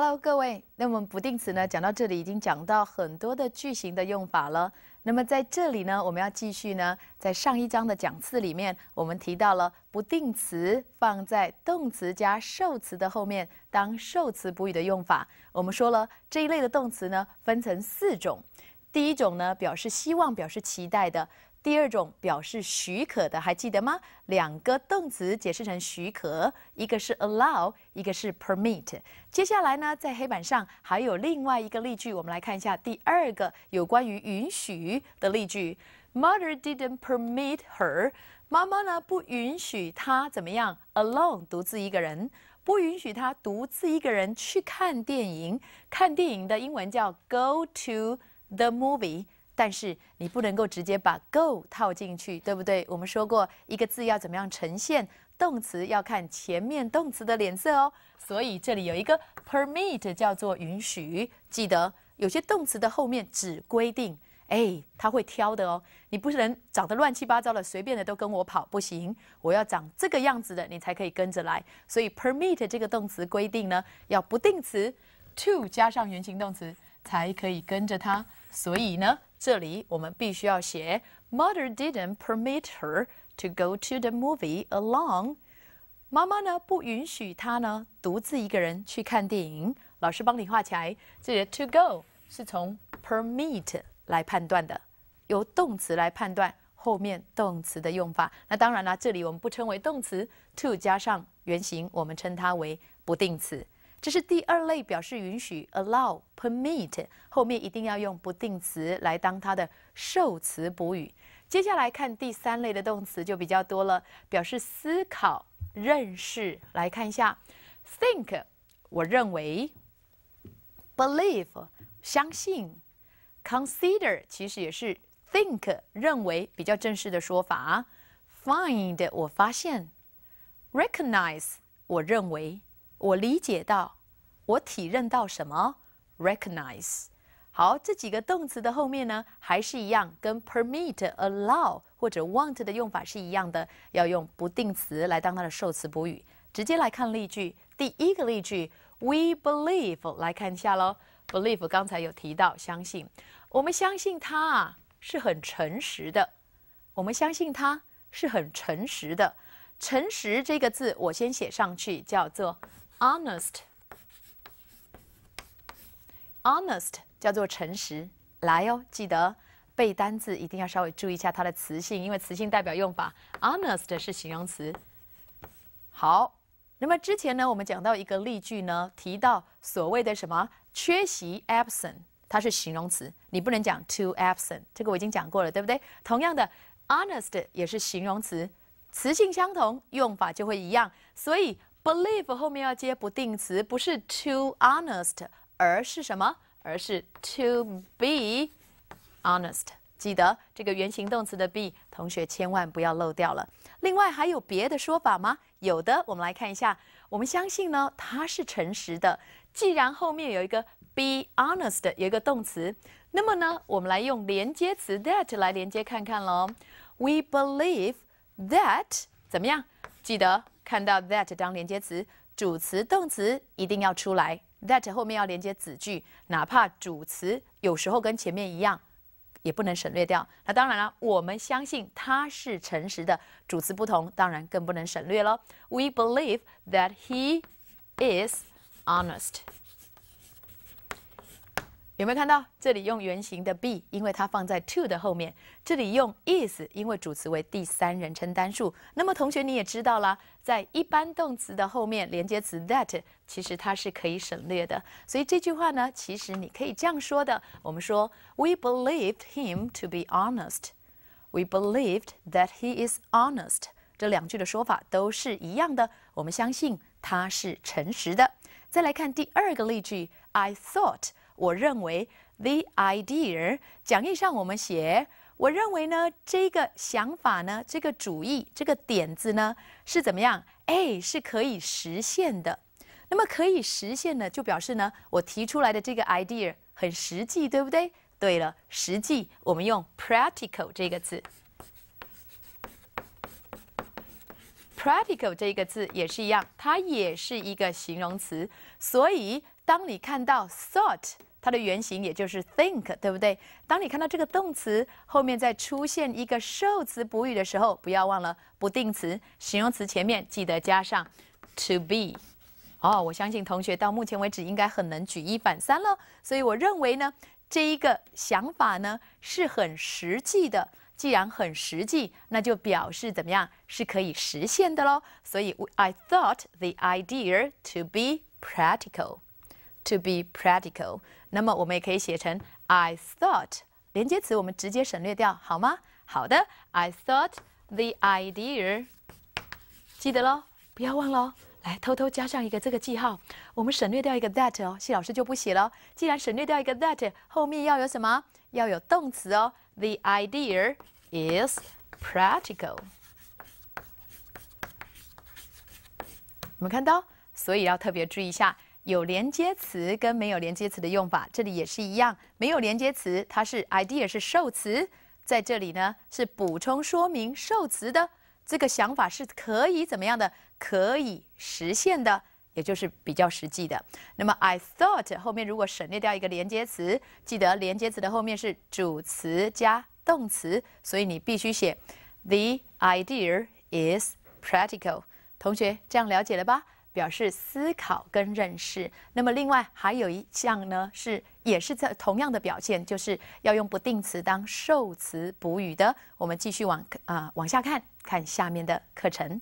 Hello，各位。那么不定词呢？讲到这里已经讲到很多的句型的用法了。那么在这里呢，我们要继续呢，在上一章的讲次里面，我们提到了不定词放在动词加受词的后面当受词补语的用法。我们说了这一类的动词呢，分成四种。第一种呢，表示希望、表示期待的。第二种表示许可的，还记得吗？两个动词解释成许可，一个是 allow，一个是 permit。接下来呢，在黑板上还有另外一个例句，我们来看一下第二个有关于允许的例句。Mother didn't permit her，妈妈呢不允许她怎么样？alone，独自一个人，不允许她独自一个人去看电影。看电影的英文叫 go to the movie。但是你不能够直接把 go 套进去，对不对？我们说过一个字要怎么样呈现，动词要看前面动词的脸色哦。所以这里有一个 permit 叫做允许，记得有些动词的后面只规定，哎，他会挑的哦。你不能长得乱七八糟的，随便的都跟我跑，不行。我要长这个样子的，你才可以跟着来。所以 permit 这个动词规定呢，要不定词 to 加上原形动词才可以跟着它。所以呢。这里我们必须要写，Mother didn't permit her to go to the movie alone。妈妈呢不允许她呢独自一个人去看电影。老师帮你画起来，这里 to go 是从 permit 来判断的，由动词来判断后面动词的用法。那当然啦，这里我们不称为动词，to 加上原形，我们称它为不定词。这是第二类，表示允许，allow、permit，后面一定要用不定词来当它的受词补语。接下来看第三类的动词就比较多了，表示思考、认识。来看一下，think，我认为；believe，相信；consider，其实也是 think，认为，比较正式的说法。find，我发现；recognize，我认为。我理解到，我体认到什么？recognize。好，这几个动词的后面呢，还是一样，跟 permit、allow 或者 want 的用法是一样的，要用不定词来当它的受词补语。直接来看例句，第一个例句：We believe 来看一下喽。Believe 刚才有提到，相信。我们相信他是很诚实的。我们相信他是很诚实的。诚实这个字，我先写上去，叫做。Honest, honest 叫做诚实。来哦，记得背单字一定要稍微注意一下它的词性，因为词性代表用法。Honest 是形容词。好，那么之前呢，我们讲到一个例句呢，提到所谓的什么缺席 absent，它是形容词，你不能讲 to absent，这个我已经讲过了，对不对？同样的，honest 也是形容词，词性相同，用法就会一样，所以。Believe 后面要接不定词，不是 to honest，而是什么？而是 to be honest。记得这个原形动词的 be，同学千万不要漏掉了。另外还有别的说法吗？有的，我们来看一下。我们相信呢，他是诚实的。既然后面有一个 be honest，有一个动词，那么呢，我们来用连接词 that 来连接看看喽。We believe that 怎么样？记得。看到 that 当连接词，主词、动词一定要出来。that 后面要连接子句，哪怕主词有时候跟前面一样，也不能省略掉。那当然了，我们相信他是诚实的。主词不同，当然更不能省略了。We believe that he is honest. 有没有看到这里用原型的 be？因为它放在 to 的后面。这里用 is，因为主词为第三人称单数。那么同学你也知道了，在一般动词的后面连接词 that 其实它是可以省略的。所以这句话呢，其实你可以这样说的：我们说 We believed him to be honest. We believed that he is honest. 这两句的说法都是一样的。我们相信他是诚实的。再来看第二个例句：I thought. 我认为 the idea 讲义上我们写，我认为呢这个想法呢这个主意这个点子呢是怎么样？哎，是可以实现的。那么可以实现呢，就表示呢我提出来的这个 idea 很实际，对不对？对了，实际我们用 practical 这个字，practical 这个字也是一样，它也是一个形容词。所以当你看到 thought。它的原型也就是 think，对不对？当你看到这个动词后面再出现一个受词补语的时候，不要忘了不定词、形容词前面记得加上 to be。哦，我相信同学到目前为止应该很能举一反三了。所以我认为呢，这一个想法呢是很实际的。既然很实际，那就表示怎么样是可以实现的喽。所以 I thought the idea to be practical，to be practical。那么我们也可以写成 I thought 连接词，我们直接省略掉，好吗？好的，I thought the idea。记得喽，不要忘喽，来偷偷加上一个这个记号。我们省略掉一个 that 哦，谢老师就不写了。既然省略掉一个 that，后面要有什么？要有动词哦。The idea is practical。我们看到，所以要特别注意一下。有连接词跟没有连接词的用法，这里也是一样。没有连接词，它是 idea 是受词，在这里呢是补充说明受词的这个想法是可以怎么样的，可以实现的，也就是比较实际的。那么 I thought 后面如果省略掉一个连接词，记得连接词的后面是主词加动词，所以你必须写 The idea is practical。同学这样了解了吧？表示思考跟认识，那么另外还有一项呢，是也是在同样的表现，就是要用不定词当受词补语的。我们继续往啊往下看，看下面的课程，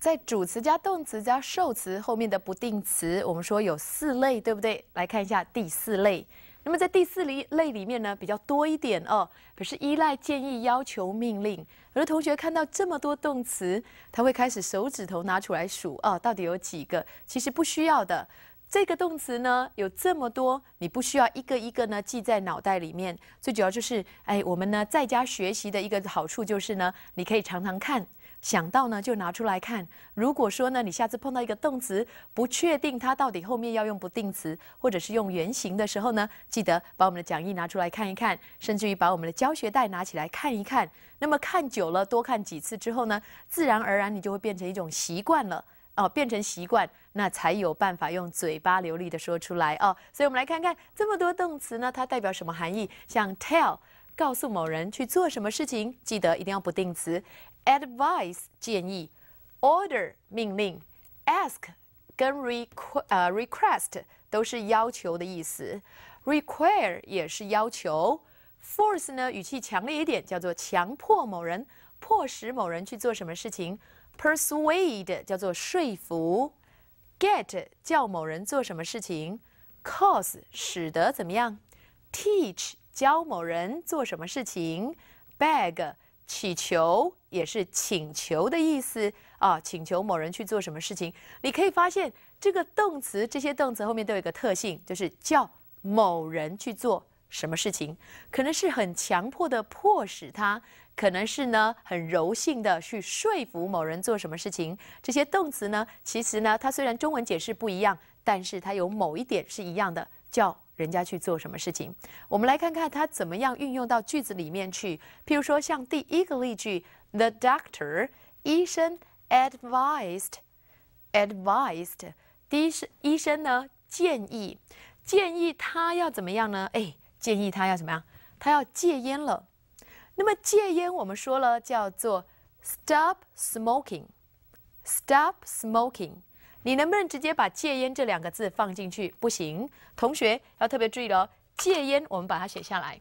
在主词加动词加受词后面的不定词，我们说有四类，对不对？来看一下第四类。那么在第四类里面呢，比较多一点哦，可是依赖、建议、要求、命令，有的同学看到这么多动词，他会开始手指头拿出来数啊，到底有几个？其实不需要的这个动词呢，有这么多，你不需要一个一个呢记在脑袋里面。最主要就是，哎，我们呢在家学习的一个好处就是呢，你可以常常看。想到呢，就拿出来看。如果说呢，你下次碰到一个动词，不确定它到底后面要用不定词，或者是用原形的时候呢，记得把我们的讲义拿出来看一看，甚至于把我们的教学带拿起来看一看。那么看久了，多看几次之后呢，自然而然你就会变成一种习惯了哦，变成习惯，那才有办法用嘴巴流利的说出来哦。所以，我们来看看这么多动词呢，它代表什么含义？像 tell，告诉某人去做什么事情，记得一定要不定词。advice 建议，order 命令，ask 跟 requ 呃 request 都是要求的意思，require 也是要求。force 呢，语气强烈一点，叫做强迫某人、迫使某人去做什么事情。persuade 叫做说服，get 叫某人做什么事情，cause 使得怎么样，teach 教某人做什么事情，beg 祈求。也是请求的意思啊，请求某人去做什么事情。你可以发现，这个动词这些动词后面都有一个特性，就是叫某人去做什么事情。可能是很强迫的迫使他，可能是呢很柔性的去说服某人做什么事情。这些动词呢，其实呢，它虽然中文解释不一样，但是它有某一点是一样的，叫人家去做什么事情。我们来看看它怎么样运用到句子里面去。譬如说，像第一个例句。The doctor 医生 advised advised 医生医生呢建议建议他要怎么样呢？哎，建议他要怎么样？他要戒烟了。那么戒烟我们说了叫做 stop smoking stop smoking。你能不能直接把戒烟这两个字放进去？不行，同学要特别注意哦。戒烟我们把它写下来。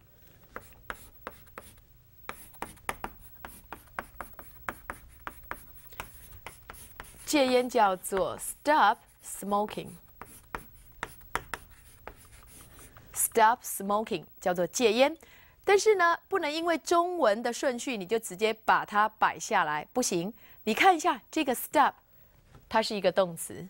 戒烟叫做 stop smoking，stop smoking 叫做戒烟，但是呢，不能因为中文的顺序你就直接把它摆下来，不行。你看一下这个 stop，它是一个动词。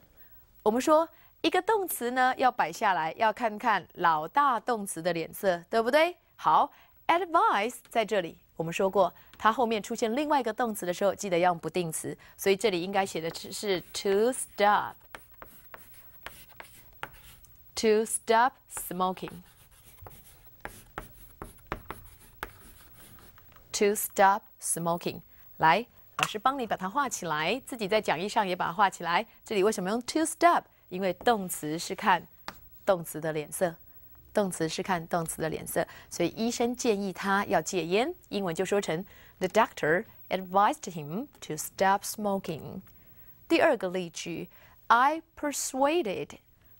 我们说一个动词呢要摆下来，要看看老大动词的脸色，对不对？好，advice 在这里。我们说过，它后面出现另外一个动词的时候，记得要用不定词。所以这里应该写的只是 to stop，to stop smoking，to stop smoking。来，老师帮你把它画起来，自己在讲义上也把它画起来。这里为什么用 to stop？因为动词是看动词的脸色。动词是看动词的脸色，所以医生建议他要戒烟，英文就说成 The doctor advised him to stop smoking。第二个例句，I persuaded。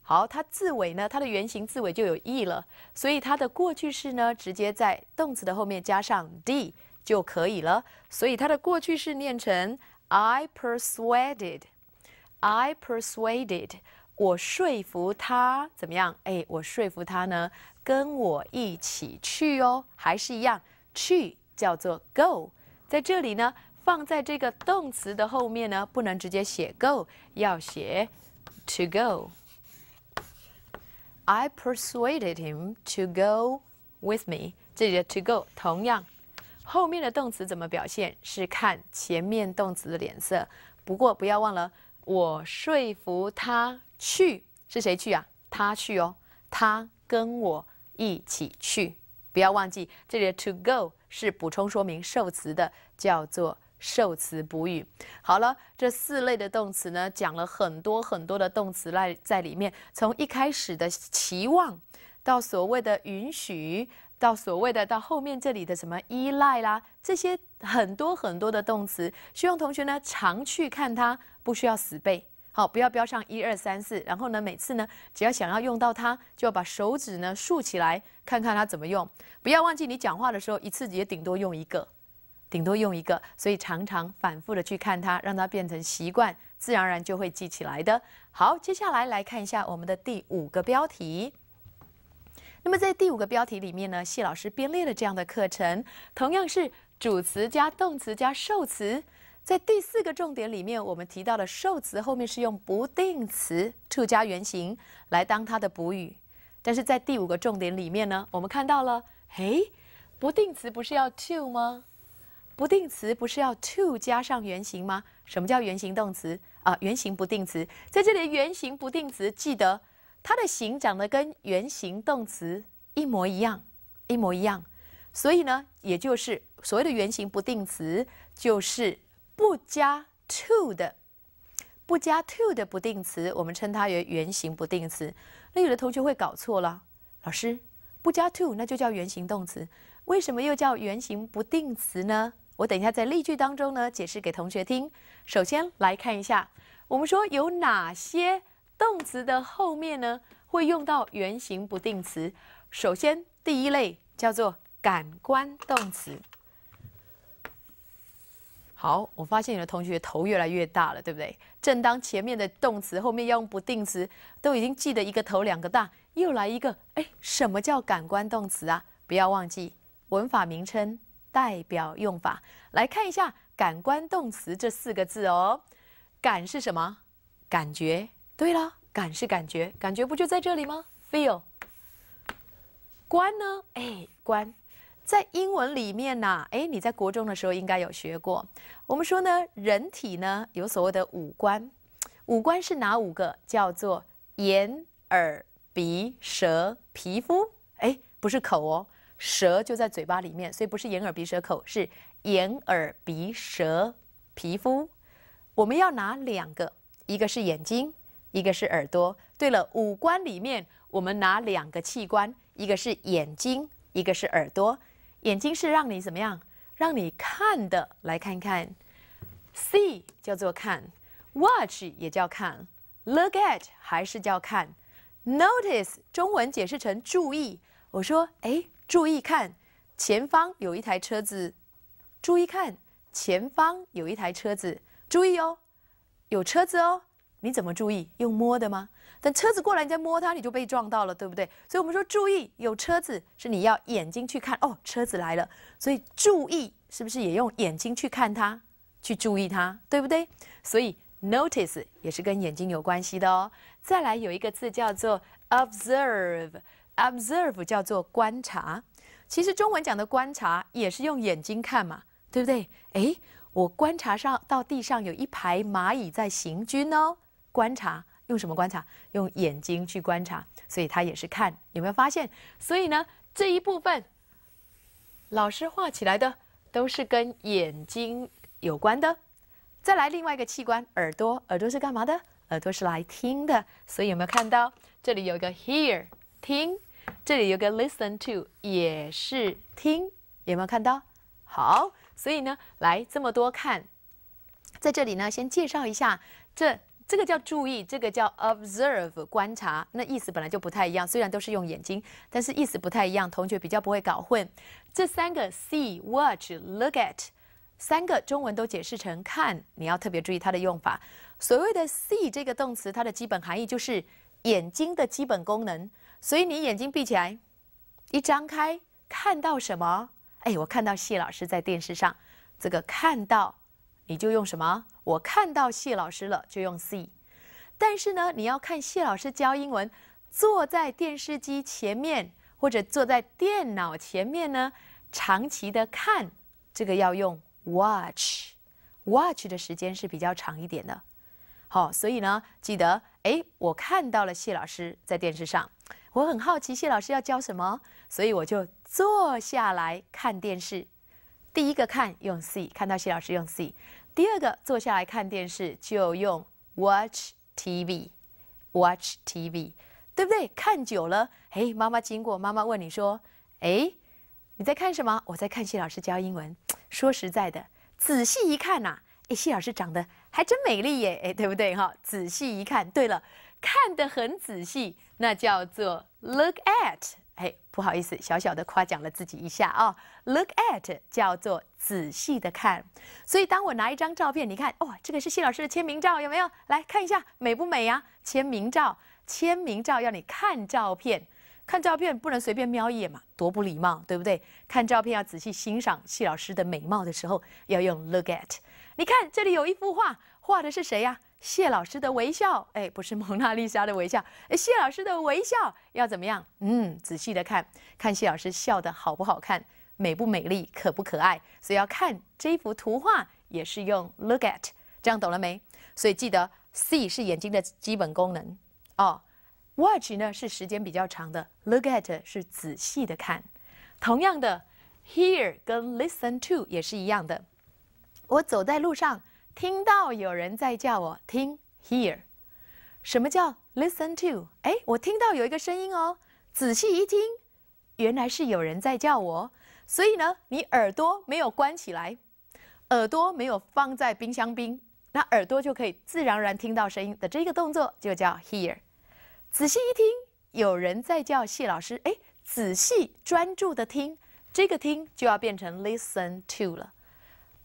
好，它字尾呢，它的原型字尾就有 e 了，所以它的过去式呢，直接在动词的后面加上 d 就可以了，所以它的过去式念成 I persuaded。I persuaded。我说服他怎么样？哎，我说服他呢，跟我一起去哦，还是一样，去叫做 go，在这里呢，放在这个动词的后面呢，不能直接写 go，要写 to go。I persuaded him to go with me，这里的 to go，同样，后面的动词怎么表现？是看前面动词的脸色，不过不要忘了。我说服他去，是谁去啊？他去哦，他跟我一起去。不要忘记，这里的 to go 是补充说明受词的，叫做受词补语。好了，这四类的动词呢，讲了很多很多的动词在在里面，从一开始的期望，到所谓的允许。到所谓的到后面这里的什么依赖啦，这些很多很多的动词，希望同学呢常去看它，不需要死背。好，不要标上一二三四，然后呢每次呢只要想要用到它，就把手指呢竖起来，看看它怎么用。不要忘记你讲话的时候一次也顶多用一个，顶多用一个，所以常常反复的去看它，让它变成习惯，自然而然就会记起来的。好，接下来来看一下我们的第五个标题。那么在第五个标题里面呢，谢老师编列了这样的课程，同样是主词加动词加受词。在第四个重点里面，我们提到的受词后面是用不定词 to 加原形来当它的补语。但是在第五个重点里面呢，我们看到了，哎，不定词不是要 to 吗？不定词不是要 to 加上原形吗？什么叫原形动词啊？原形不定词，在这里原形不定词记得。它的形长得跟原形动词一模一样，一模一样，所以呢，也就是所谓的原形不定词，就是不加 to 的，不加 to 的不定词，我们称它为原形不定词。那有的同学会搞错了，老师不加 to，那就叫原形动词，为什么又叫原形不定词呢？我等一下在例句当中呢解释给同学听。首先来看一下，我们说有哪些。动词的后面呢，会用到原形不定词。首先，第一类叫做感官动词。好，我发现你的同学头越来越大了，对不对？正当前面的动词后面要用不定词，都已经记得一个头两个大，又来一个。哎，什么叫感官动词啊？不要忘记文法名称、代表用法。来看一下感官动词”这四个字哦，感是什么？感觉、对了，感是感觉，感觉不就在这里吗？Feel。观呢？哎，观，在英文里面呐，哎，你在国中的时候应该有学过。我们说呢，人体呢有所谓的五官，五官是哪五个？叫做眼、耳、鼻、舌、皮肤。哎，不是口哦，舌就在嘴巴里面，所以不是眼、耳、鼻、舌、口，是眼、耳、鼻、舌、皮肤。我们要拿两个，一个是眼睛。一个是耳朵。对了，五官里面，我们拿两个器官，一个是眼睛，一个是耳朵。眼睛是让你怎么样？让你看的。来看看，see 叫做看，watch 也叫看，look at 还是叫看，notice 中文解释成注意。我说，哎，注意看，前方有一台车子。注意看，前方有一台车子。注意哦，有车子哦。你怎么注意用摸的吗？等车子过来，你再摸它，你就被撞到了，对不对？所以我们说注意有车子是你要眼睛去看哦，车子来了，所以注意是不是也用眼睛去看它，去注意它，对不对？所以 notice 也是跟眼睛有关系的哦。再来有一个字叫做 observe，observe 叫做观察，其实中文讲的观察也是用眼睛看嘛，对不对？哎，我观察上到地上有一排蚂蚁在行军哦。观察用什么观察？用眼睛去观察，所以他也是看有没有发现。所以呢，这一部分老师画起来的都是跟眼睛有关的。再来另外一个器官，耳朵。耳朵是干嘛的？耳朵是来听的。所以有没有看到这里有个 hear 听，这里有个 listen to 也是听。有没有看到？好，所以呢，来这么多看，在这里呢，先介绍一下这。这个叫注意，这个叫 observe 观察，那意思本来就不太一样。虽然都是用眼睛，但是意思不太一样。同学比较不会搞混这三个：see、watch、look at，三个中文都解释成看。你要特别注意它的用法。所谓的 see 这个动词，它的基本含义就是眼睛的基本功能。所以你眼睛闭起来，一张开看到什么？哎，我看到谢老师在电视上，这个看到。你就用什么？我看到谢老师了，就用 see。但是呢，你要看谢老师教英文，坐在电视机前面或者坐在电脑前面呢，长期的看，这个要用 watch。watch 的时间是比较长一点的。好，所以呢，记得，哎，我看到了谢老师在电视上，我很好奇谢老师要教什么，所以我就坐下来看电视。第一个看用 see，看到谢老师用 see。第二个坐下来看电视就用 watch TV，watch TV，对不对？看久了，哎，妈妈经过，妈妈问你说，哎，你在看什么？我在看谢老师教英文。说实在的，仔细一看呐，哎，谢老师长得还真美丽耶，哎，对不对哈？仔细一看，对了，看得很仔细，那叫做 look at。哎，不好意思，小小的夸奖了自己一下啊。Look at 叫做仔细的看，所以当我拿一张照片，你看，哦，这个是谢老师的签名照，有没有？来看一下，美不美呀？签名照，签名照要你看照片，看照片不能随便瞄一眼嘛，多不礼貌，对不对？看照片要仔细欣赏谢老师的美貌的时候，要用 look at。你看这里有一幅画，画的是谁呀？谢老师的微笑，哎，不是蒙娜丽莎的微笑，谢老师的微笑要怎么样？嗯，仔细的看看谢老师笑的好不好看，美不美丽，可不可爱？所以要看这一幅图画，也是用 look at，这样懂了没？所以记得 see 是眼睛的基本功能，哦，watch 呢是时间比较长的，look at 是仔细的看。同样的，hear 跟 listen to 也是一样的。我走在路上。听到有人在叫我，听，hear，什么叫 listen to？哎，我听到有一个声音哦，仔细一听，原来是有人在叫我，所以呢，你耳朵没有关起来，耳朵没有放在冰箱冰，那耳朵就可以自然而然听到声音的这个动作就叫 hear。仔细一听，有人在叫谢老师，哎，仔细专注的听，这个听就要变成 listen to 了。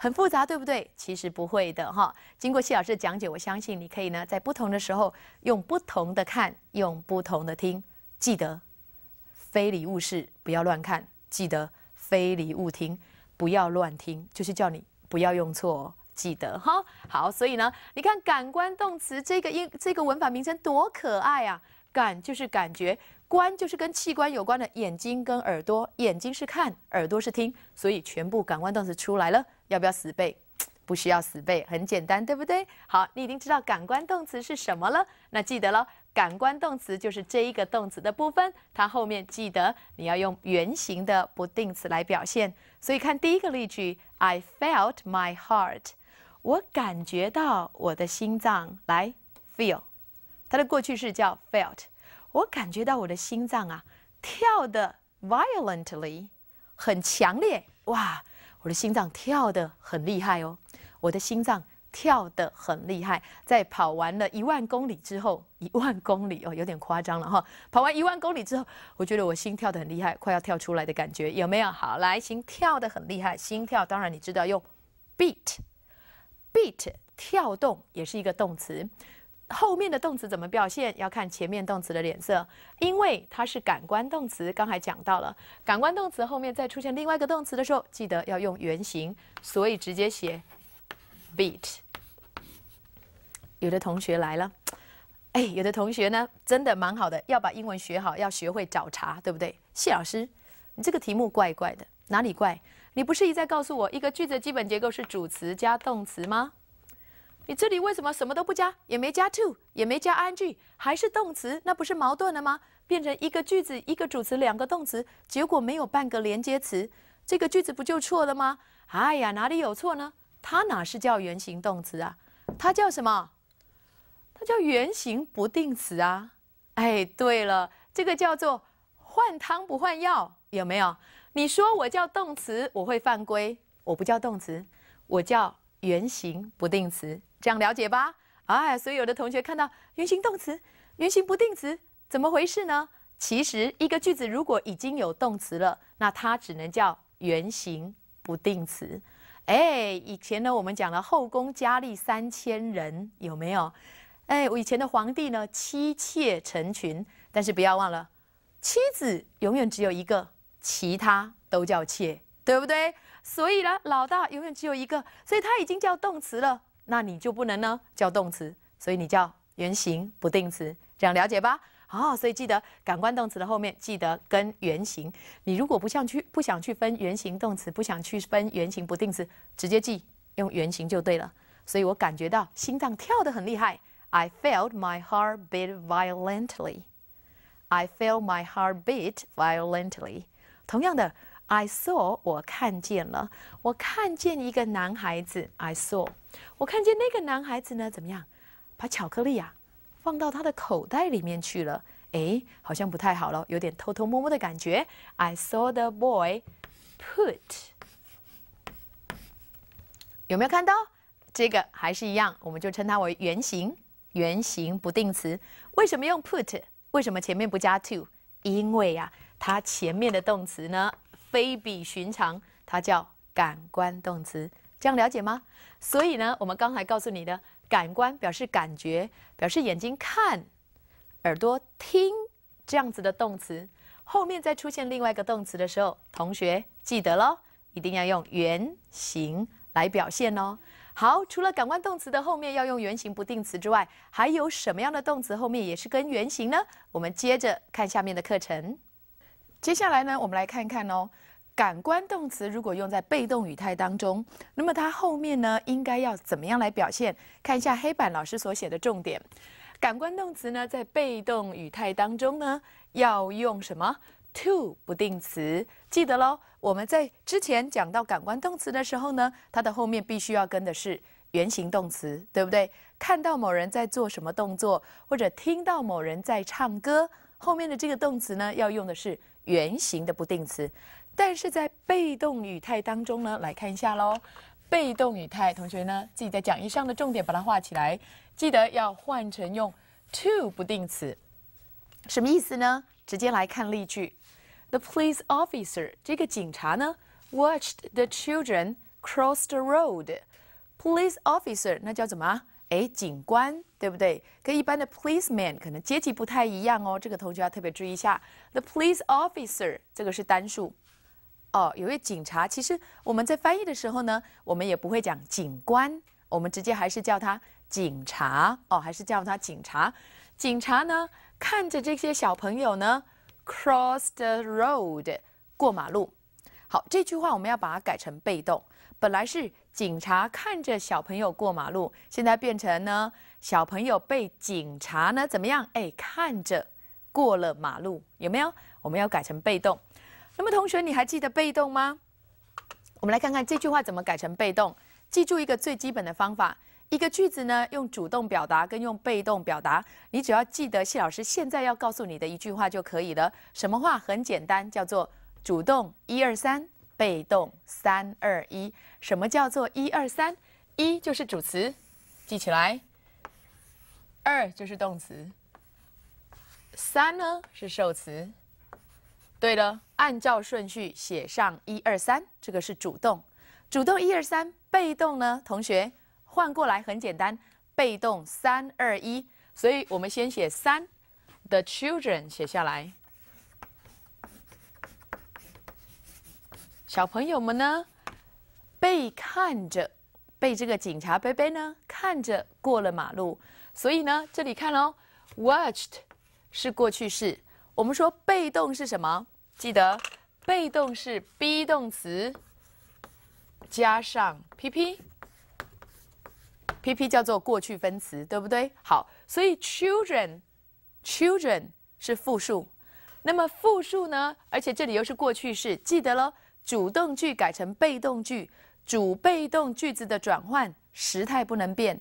很复杂，对不对？其实不会的哈。经过谢老师的讲解，我相信你可以呢，在不同的时候用不同的看，用不同的听。记得，非礼勿视，不要乱看；记得，非礼勿听，不要乱听。就是叫你不要用错。哦，记得哈。好，所以呢，你看感官动词这个音，这个文法名称多可爱啊！感就是感觉，观就是跟器官有关的眼睛跟耳朵。眼睛是看，耳朵是听，所以全部感官动词出来了。要不要死背？不需要死背，很简单，对不对？好，你已经知道感官动词是什么了。那记得了，感官动词就是这一个动词的部分，它后面记得你要用原形的不定词来表现。所以看第一个例句，I felt my heart，我感觉到我的心脏。来，feel，它的过去式叫 felt，我感觉到我的心脏啊，跳得 violently，很强烈，哇。我的心脏跳得很厉害哦，我的心脏跳得很厉害，在跑完了一万公里之后，一万公里哦，有点夸张了哈。跑完一万公里之后，我觉得我心跳得很厉害，快要跳出来的感觉有没有？好，来，心跳得很厉害，心跳当然你知道用 beat beat 跳动也是一个动词。后面的动词怎么表现？要看前面动词的脸色，因为它是感官动词。刚才讲到了，感官动词后面再出现另外一个动词的时候，记得要用原形，所以直接写 beat。有的同学来了，哎，有的同学呢，真的蛮好的，要把英文学好，要学会找茬，对不对？谢老师，你这个题目怪怪的，哪里怪？你不是一再告诉我，一个句子的基本结构是主词加动词吗？你这里为什么什么都不加，也没加 to，也没加 ing，还是动词，那不是矛盾了吗？变成一个句子，一个主词，两个动词，结果没有半个连接词，这个句子不就错了吗？哎呀，哪里有错呢？它哪是叫原形动词啊？它叫什么？它叫原形不定词啊！哎，对了，这个叫做换汤不换药，有没有？你说我叫动词，我会犯规，我不叫动词，我叫原形不定词。这样了解吧。哎，所以有的同学看到原形动词、原形不定词，怎么回事呢？其实一个句子如果已经有动词了，那它只能叫原形不定词。哎，以前呢，我们讲了后宫佳丽三千人，有没有？哎，我以前的皇帝呢，妻妾成群。但是不要忘了，妻子永远只有一个，其他都叫妾，对不对？所以呢，老大永远只有一个，所以他已经叫动词了。那你就不能呢？叫动词，所以你叫原形不定词，这样了解吧？好，所以记得感官动词的后面记得跟原形。你如果不想去不想去分原形动词，不想去分原形不定词，直接记用原形就对了。所以我感觉到心脏跳得很厉害。I felt my heart beat violently. I felt my heart beat violently. 同样的。I saw，我看见了，我看见一个男孩子。I saw，我看见那个男孩子呢，怎么样？把巧克力啊，放到他的口袋里面去了。哎，好像不太好了，有点偷偷摸摸的感觉。I saw the boy put。有没有看到？这个还是一样，我们就称它为原型，原型不定词。为什么用 put？为什么前面不加 to？因为呀，它前面的动词呢？非比寻常，它叫感官动词，这样了解吗？所以呢，我们刚才告诉你的感官表示感觉，表示眼睛看，耳朵听，这样子的动词，后面再出现另外一个动词的时候，同学记得喽，一定要用原形来表现哦。好，除了感官动词的后面要用原形不定词之外，还有什么样的动词后面也是跟原形呢？我们接着看下面的课程。接下来呢，我们来看看哦，感官动词如果用在被动语态当中，那么它后面呢应该要怎么样来表现？看一下黑板老师所写的重点，感官动词呢在被动语态当中呢要用什么 to 不定词？记得喽，我们在之前讲到感官动词的时候呢，它的后面必须要跟的是原形动词，对不对？看到某人在做什么动作，或者听到某人在唱歌，后面的这个动词呢要用的是。原形的不定词，但是在被动语态当中呢，来看一下喽。被动语态，同学呢自己在讲义上的重点把它画起来，记得要换成用 to 不定词。什么意思呢？直接来看例句：The police officer 这个警察呢，watched the children cross the road。Police officer 那叫什么？哎，警官对不对？跟一般的 policeman 可能阶级不太一样哦，这个同学要特别注意一下。The police officer 这个是单数，哦，有位警察。其实我们在翻译的时候呢，我们也不会讲警官，我们直接还是叫他警察哦，还是叫他警察。警察呢，看着这些小朋友呢，cross the road 过马路。好，这句话我们要把它改成被动。本来是警察看着小朋友过马路，现在变成呢，小朋友被警察呢怎么样？哎，看着过了马路，有没有？我们要改成被动。那么同学，你还记得被动吗？我们来看看这句话怎么改成被动。记住一个最基本的方法，一个句子呢用主动表达跟用被动表达，你只要记得谢老师现在要告诉你的一句话就可以了。什么话？很简单，叫做主动一二三。被动三二一，什么叫做一二三？一就是主词，记起来。二就是动词。三呢是受词。对了，按照顺序写上一二三，这个是主动。主动一二三，被动呢？同学换过来很简单，被动三二一。所以我们先写三，the children 写下来。小朋友们呢，被看着，被这个警察贝贝呢看着过了马路，所以呢这里看哦 w a t c h e d 是过去式。我们说被动是什么？记得，被动是 be 动词加上 pp，pp 叫做过去分词，对不对？好，所以 children，children 是复数，那么复数呢？而且这里又是过去式，记得喽。主动句改成被动句，主被动句子的转换时态不能变，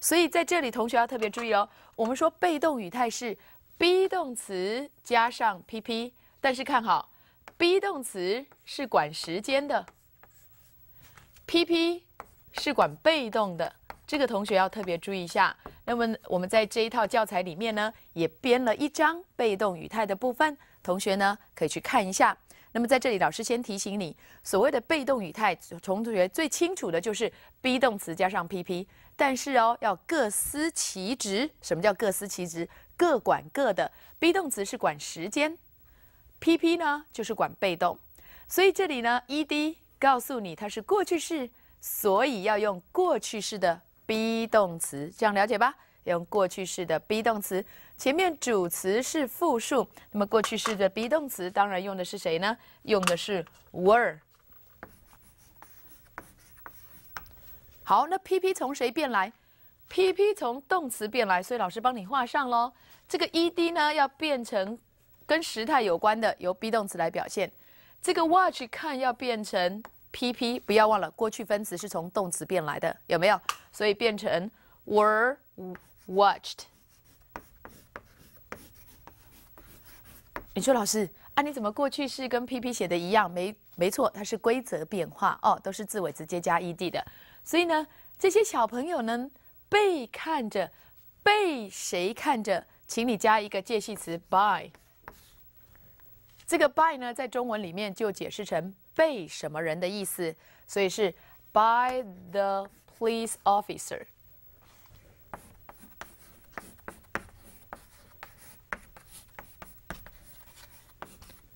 所以在这里同学要特别注意哦。我们说被动语态是 be 动词加上 PP，但是看好 be 动词是管时间的，PP 是管被动的，这个同学要特别注意一下。那么我们在这一套教材里面呢，也编了一张被动语态的部分，同学呢可以去看一下。那么在这里，老师先提醒你，所谓的被动语态，同学最清楚的就是 be 动词加上 PP。但是哦，要各司其职。什么叫各司其职？各管各的。be 动词是管时间，PP 呢就是管被动。所以这里呢，ed 告诉你它是过去式，所以要用过去式的 be 动词。这样了解吧？用过去式的 be 动词，前面主词是复数，那么过去式的 be 动词当然用的是谁呢？用的是 were。好，那 PP 从谁变来？PP 从动词变来，所以老师帮你画上喽。这个 ed 呢要变成跟时态有关的，由 be 动词来表现。这个 watch 看要变成 PP，不要忘了过去分词是从动词变来的，有没有？所以变成 were。watched，你说老师啊，你怎么过去式跟 P P 写的一样？没没错，它是规则变化哦，都是字尾直接加 ed 的。所以呢，这些小朋友呢，被看着，被谁看着？请你加一个介系词 by。这个 by 呢，在中文里面就解释成被什么人的意思，所以是 by the police officer。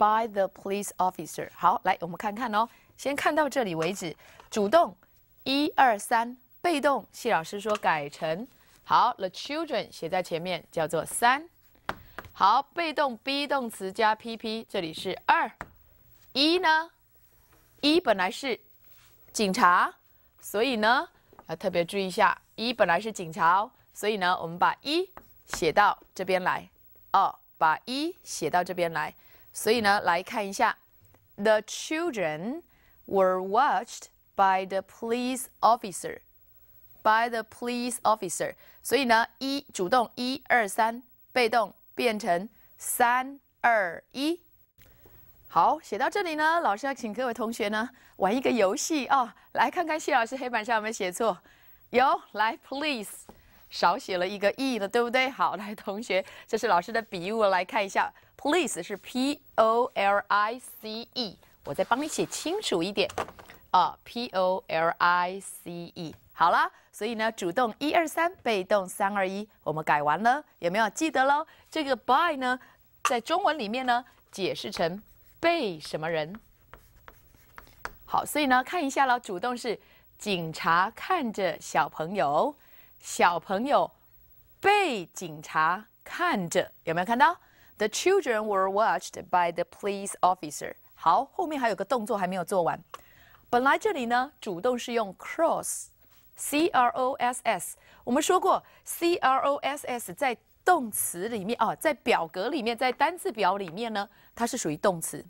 By the police officer。好，来，我们看看哦。先看到这里为止。主动，一二三。被动，谢老师说改成好。The children 写在前面，叫做三。好，被动，be 动词加 PP，这里是二。一呢？一本来是警察，所以呢，要特别注意一下。一本来是警察，哦，所以呢，我们把一写到这边来。哦，把一写到这边来。所以呢，来看一下，The children were watched by the police officer. by the police officer. 所以呢，一主动，一二三，被动变成三二一。好，写到这里呢，老师要请各位同学呢玩一个游戏啊，来看看谢老师黑板上有没有写错。有，来，police 少写了一个 e 了，对不对？好，来，同学，这是老师的笔误，来看一下。Police 是 p o l i c e，我再帮你写清楚一点啊，p o l i c e。好了，所以呢，主动一二三，被动三二一，我们改完了，有没有记得喽？这个 by 呢，在中文里面呢，解释成被什么人。好，所以呢，看一下了，主动是警察看着小朋友，小朋友被警察看着，有没有看到？The children were watched by the police officer。好，后面还有个动作还没有做完。本来这里呢，主动是用 cross，c r o s s。我们说过，c r o s s 在动词里面啊，在表格里面，在单字表里面呢，它是属于动词。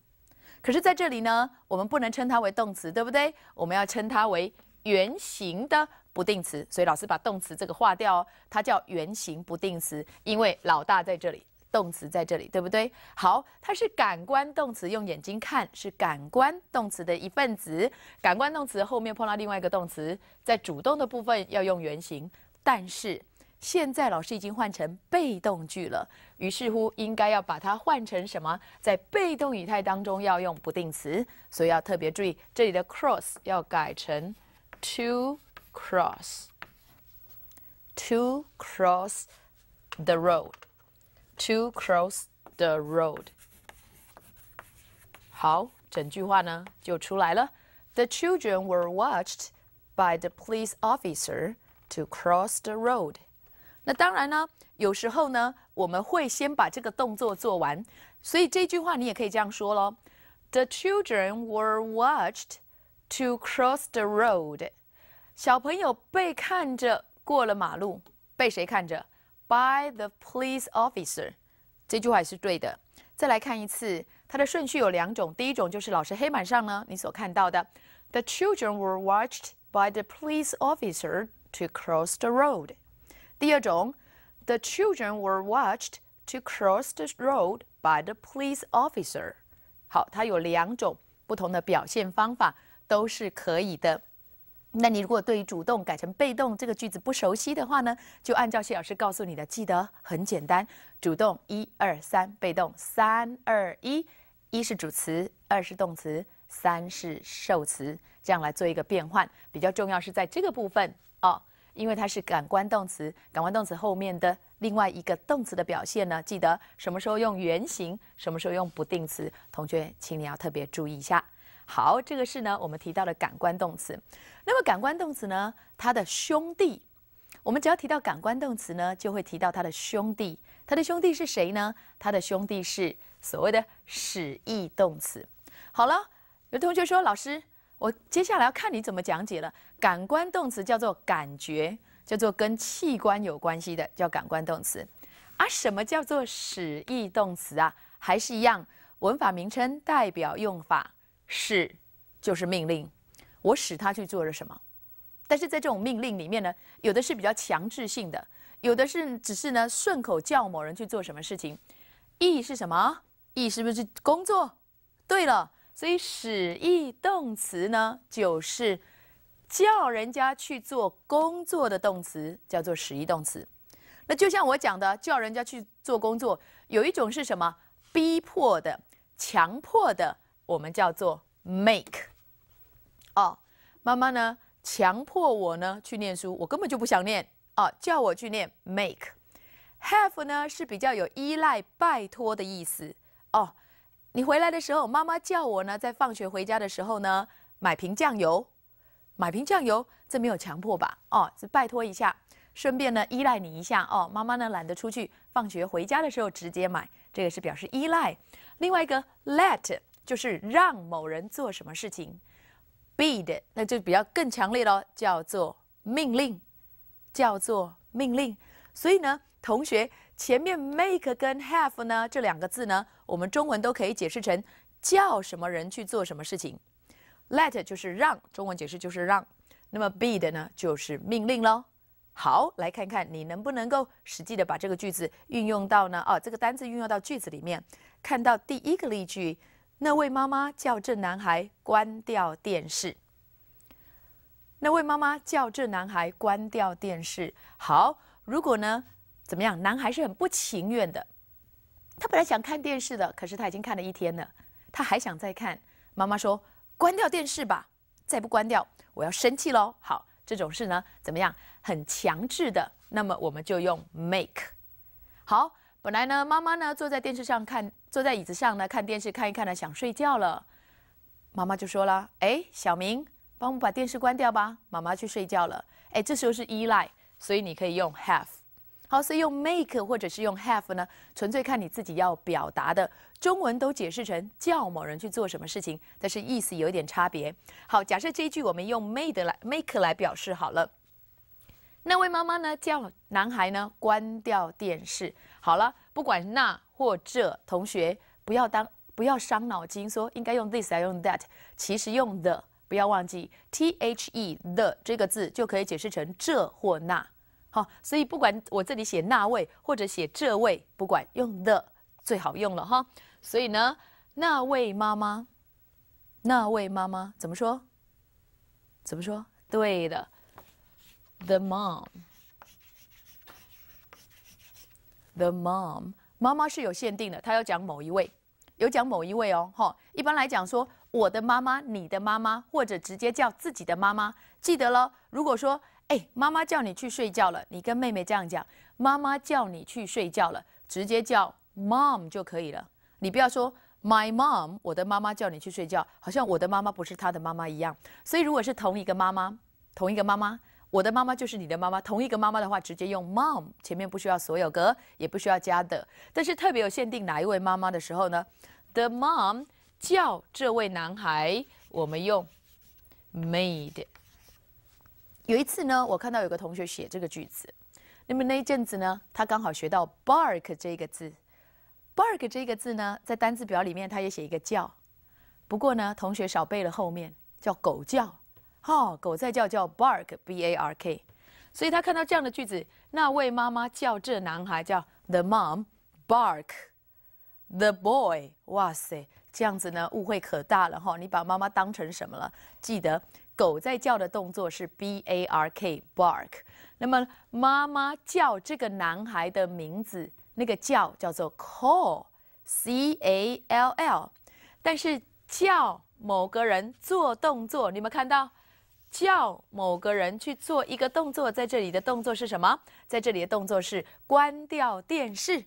可是在这里呢，我们不能称它为动词，对不对？我们要称它为原形的不定词。所以老师把动词这个划掉哦，它叫原形不定词，因为老大在这里。动词在这里对不对？好，它是感官动词，用眼睛看是感官动词的一份子。感官动词后面碰到另外一个动词，在主动的部分要用原形。但是现在老师已经换成被动句了，于是乎应该要把它换成什么？在被动语态当中要用不定词，所以要特别注意这里的 cross 要改成 to cross，to cross the road。to cross the road。好，整句话呢就出来了。The children were watched by the police officer to cross the road。那当然呢，有时候呢，我们会先把这个动作做完，所以这句话你也可以这样说喽。The children were watched to cross the road。小朋友被看着过了马路，被谁看着？by the police officer，这句话也是对的。再来看一次，它的顺序有两种，第一种就是老师黑板上呢你所看到的，the children were watched by the police officer to cross the road。第二种，the children were watched to cross the road by the police officer。好，它有两种不同的表现方法，都是可以的。那你如果对于主动改成被动这个句子不熟悉的话呢，就按照谢老师告诉你的，记得很简单，主动一二三，被动三二一，一是主词，二是动词，三是受词，这样来做一个变换。比较重要是在这个部分哦，因为它是感官动词，感官动词后面的另外一个动词的表现呢，记得什么时候用原形，什么时候用不定词，同学请你要特别注意一下。好，这个是呢，我们提到的感官动词。那么感官动词呢，它的兄弟，我们只要提到感官动词呢，就会提到它的兄弟。它的兄弟是谁呢？它的兄弟是所谓的使役动词。好了，有同学说老师，我接下来要看你怎么讲解了。感官动词叫做感觉，叫做跟器官有关系的叫感官动词。啊，什么叫做使役动词啊？还是一样，文法名称代表用法。是，就是命令，我使他去做了什么？但是在这种命令里面呢，有的是比较强制性的，有的是只是呢顺口叫某人去做什么事情。意是什么？意是不是工作？对了，所以使意动词呢，就是叫人家去做工作的动词，叫做使意动词。那就像我讲的，叫人家去做工作，有一种是什么？逼迫的，强迫的。我们叫做 make，哦，妈妈呢强迫我呢去念书，我根本就不想念哦，叫我去念 make。have 呢是比较有依赖、拜托的意思哦。你回来的时候，妈妈叫我呢，在放学回家的时候呢，买瓶酱油，买瓶酱油，这没有强迫吧？哦，是拜托一下，顺便呢依赖你一下哦。妈妈呢懒得出去，放学回家的时候直接买，这个是表示依赖。另外一个 let。就是让某人做什么事情，be 的那就比较更强烈喽，叫做命令，叫做命令。所以呢，同学前面 make 跟 have 呢这两个字呢，我们中文都可以解释成叫什么人去做什么事情。let 就是让，中文解释就是让。那么 be 的呢就是命令喽。好，来看看你能不能够实际的把这个句子运用到呢？哦，这个单字运用到句子里面，看到第一个例句。那位妈妈叫这男孩关掉电视。那位妈妈叫这男孩关掉电视。好，如果呢，怎么样？男孩是很不情愿的，他本来想看电视的，可是他已经看了一天了，他还想再看。妈妈说：“关掉电视吧，再不关掉，我要生气喽。”好，这种事呢，怎么样？很强制的。那么我们就用 make。好。本来呢，妈妈呢坐在电视上看，坐在椅子上呢看电视看一看呢，想睡觉了。妈妈就说了：“哎，小明，帮我们把电视关掉吧。”妈妈去睡觉了。哎，这时候是依赖，所以你可以用 have。好，所以用 make 或者是用 have 呢，纯粹看你自己要表达的。中文都解释成叫某人去做什么事情，但是意思有一点差别。好，假设这一句我们用 made 来 make 来表示好了。那位妈妈呢叫男孩呢关掉电视。好了，不管那或这，同学，不要当不要伤脑筋，说应该用 this 还是用 that？其实用 the 不要忘记，T H E the 这个字就可以解释成这或那。好，所以不管我这里写那位或者写这位，不管用 the 最好用了哈。所以呢，那位妈妈，那位妈妈怎么说？怎么说？对的，the mom。The mom，妈妈是有限定的，他要讲某一位，有讲某一位哦。哈，一般来讲说，我的妈妈、你的妈妈，或者直接叫自己的妈妈，记得喽。如果说，哎，妈妈叫你去睡觉了，你跟妹妹这样讲，妈妈叫你去睡觉了，直接叫 mom 就可以了。你不要说 my mom，我的妈妈叫你去睡觉，好像我的妈妈不是她的妈妈一样。所以如果是同一个妈妈，同一个妈妈。我的妈妈就是你的妈妈，同一个妈妈的话，直接用 mom，前面不需要所有格，也不需要加的。但是特别有限定哪一位妈妈的时候呢，the mom 叫这位男孩，我们用 made。有一次呢，我看到有个同学写这个句子，那么那一阵子呢，他刚好学到 bark 这个字，bark 这个字呢，在单字表里面他也写一个叫，不过呢，同学少背了后面，叫狗叫。哦，狗在叫叫 bark b a r k，所以他看到这样的句子，那位妈妈叫这男孩叫 the mom bark the boy，哇塞，这样子呢误会可大了哈！你把妈妈当成什么了？记得狗在叫的动作是 b a r k bark，那么妈妈叫这个男孩的名字，那个叫叫做 call c a l l，但是叫某个人做动作，你有没有看到？叫某个人去做一个动作，在这里的动作是什么？在这里的动作是关掉电视，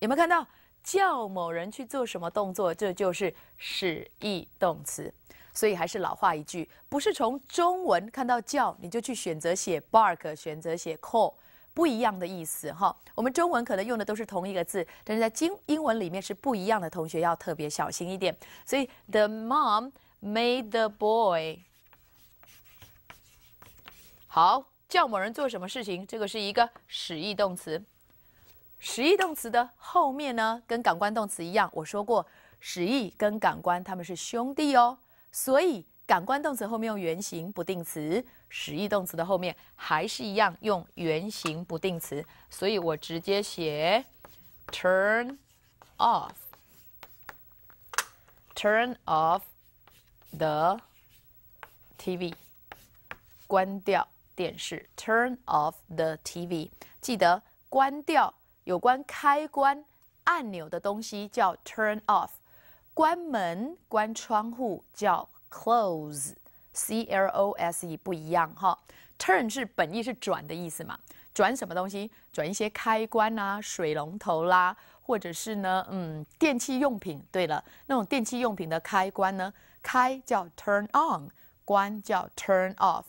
有没有看到？叫某人去做什么动作？这就是使役动词。所以还是老话一句，不是从中文看到叫，你就去选择写 bark，选择写 call，不一样的意思哈。我们中文可能用的都是同一个字，但是在英英文里面是不一样的，同学要特别小心一点。所以 the mom made the boy。好，叫某人做什么事情，这个是一个使役动词。使役动词的后面呢，跟感官动词一样，我说过，使役跟感官他们是兄弟哦。所以感官动词后面用原形不定词，使役动词的后面还是一样用原形不定词。所以我直接写 turn off，turn off the TV，关掉。电视，turn off the TV，记得关掉有关开关按钮的东西，叫 turn off。关门、关窗户叫 close，c l o s e 不一样哈。turn 是本意是转的意思嘛，转什么东西？转一些开关啊、水龙头啦，或者是呢，嗯，电器用品。对了，那种电器用品的开关呢，开叫 turn on，关叫 turn off。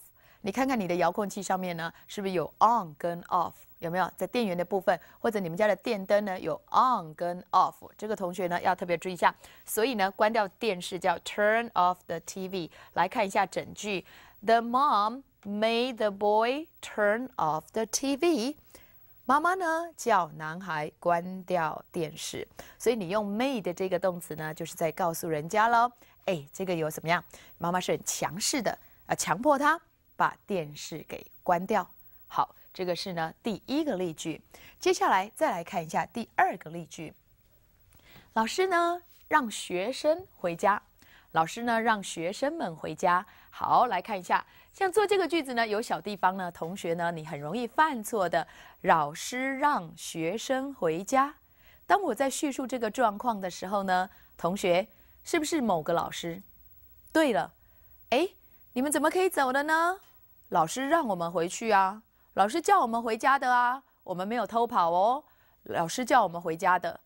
你看看你的遥控器上面呢，是不是有 on 跟 off？有没有在电源的部分，或者你们家的电灯呢？有 on 跟 off？这个同学呢要特别注意一下。所以呢，关掉电视叫 turn off the TV。来看一下整句：The mom made the boy turn off the TV。妈妈呢叫男孩关掉电视。所以你用 made 这个动词呢，就是在告诉人家喽。哎，这个有怎么样？妈妈是很强势的啊，强迫他。把电视给关掉。好，这个是呢第一个例句。接下来再来看一下第二个例句。老师呢让学生回家。老师呢让学生们回家。好，来看一下，像做这个句子呢，有小地方呢，同学呢你很容易犯错的。老师让学生回家。当我在叙述这个状况的时候呢，同学是不是某个老师？对了，哎。你们怎么可以走了呢？老师让我们回去啊，老师叫我们回家的啊，我们没有偷跑哦。老师叫我们回家的。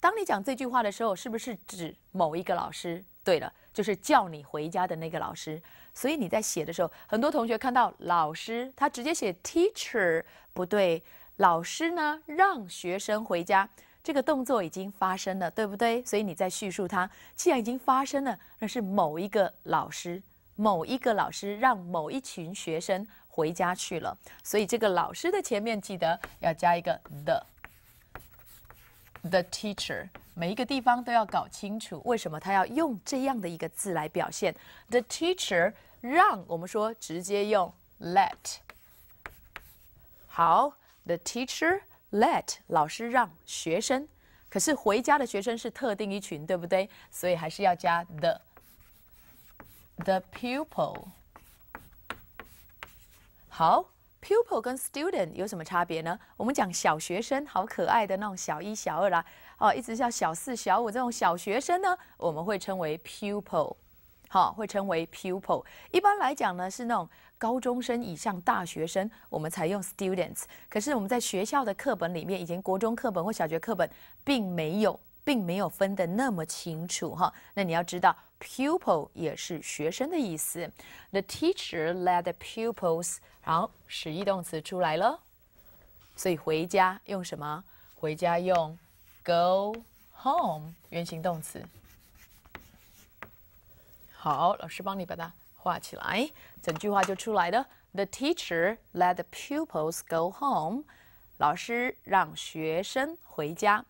当你讲这句话的时候，是不是指某一个老师？对了，就是叫你回家的那个老师。所以你在写的时候，很多同学看到老师，他直接写 teacher 不对。老师呢，让学生回家这个动作已经发生了，对不对？所以你在叙述他，既然已经发生了，那是某一个老师。某一个老师让某一群学生回家去了，所以这个老师的前面记得要加一个 the。The teacher，每一个地方都要搞清楚为什么他要用这样的一个字来表现。The teacher 让我们说直接用 let。好，The teacher let 老师让学生，可是回家的学生是特定一群，对不对？所以还是要加 the。The pupil，好，pupil 跟 student 有什么差别呢？我们讲小学生，好可爱的那种小一、小二啦，哦，一直叫小四、小五这种小学生呢，我们会称为 pupil，好，会称为 pupil。一般来讲呢，是那种高中生以上、大学生，我们才用 students。可是我们在学校的课本里面，以前国中课本或小学课本，并没有。并没有分得那么清楚哈。那你要知道，pupil 也是学生的意思。The teacher led pupils。好，实义动词出来了。所以回家用什么？回家用 go home，原形动词。好，老师帮你把它画起来，整句话就出来了。The teacher led pupils go home。老师让学生回家。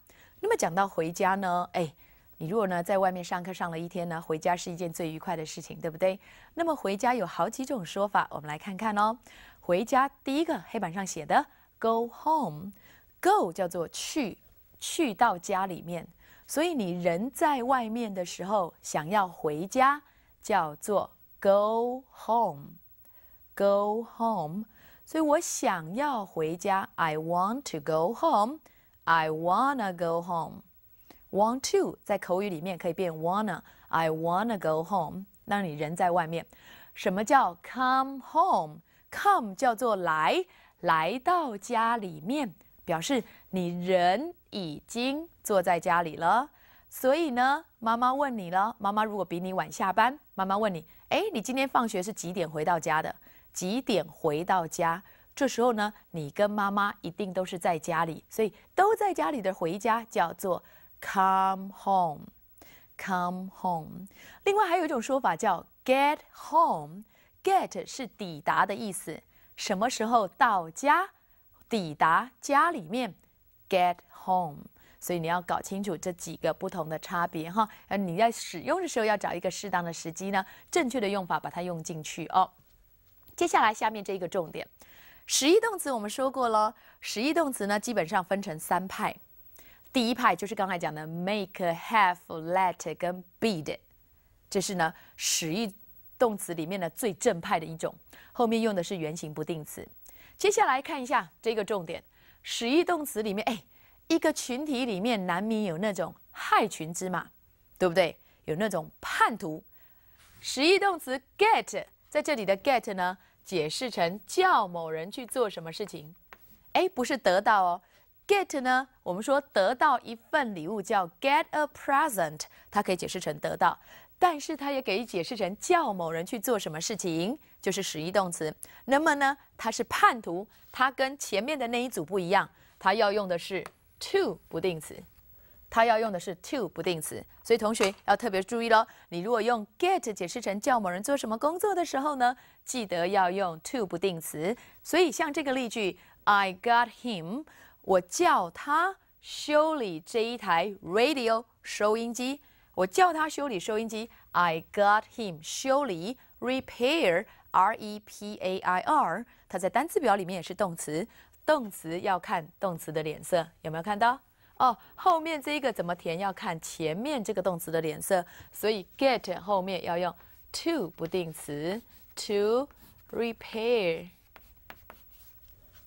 那么讲到回家呢，哎，你如果呢在外面上课上了一天呢，回家是一件最愉快的事情，对不对？那么回家有好几种说法，我们来看看哦。回家第一个黑板上写的 “go home”，“go” 叫做去，去到家里面。所以你人在外面的时候想要回家，叫做 “go home”，“go home”。所以我想要回家，I want to go home。I wanna go home. Want to 在口语里面可以变 wanna. I wanna go home. 那你人在外面，什么叫 come home? Come 叫做来，来到家里面，表示你人已经坐在家里了。所以呢，妈妈问你了，妈妈如果比你晚下班，妈妈问你，哎，你今天放学是几点回到家的？几点回到家？这时候呢，你跟妈妈一定都是在家里，所以都在家里的回家叫做 come home，come home。另外还有一种说法叫 get home，get 是抵达的意思，什么时候到家，抵达家里面，get home。所以你要搞清楚这几个不同的差别哈，呃，你在使用的时候要找一个适当的时机呢，正确的用法把它用进去哦。接下来下面这一个重点。使役动词我们说过了，使役动词呢基本上分成三派，第一派就是刚才讲的 make、have、let 跟 be，这是呢使役动词里面的最正派的一种，后面用的是原形不定词。接下来看一下这个重点，使役动词里面，哎，一个群体里面难免有那种害群之马，对不对？有那种叛徒。使役动词 get，在这里的 get 呢？解释成叫某人去做什么事情，哎，不是得到哦，get 呢？我们说得到一份礼物叫 get a present，它可以解释成得到，但是它也可以解释成叫某人去做什么事情，就是实义动词。那么呢，它是叛徒，它跟前面的那一组不一样，它要用的是 to 不定词。它要用的是 to 不定词，所以同学要特别注意喽。你如果用 get 解释成叫某人做什么工作的时候呢，记得要用 to 不定词。所以像这个例句，I got him，我叫他修理这一台 radio 收音机，我叫他修理收音机，I got him 修理 repair，R E P A I R，它在单词表里面也是动词，动词要看动词的脸色，有没有看到？哦，后面这一个怎么填？要看前面这个动词的脸色。所以 get 后面要用 to 不定词 to repair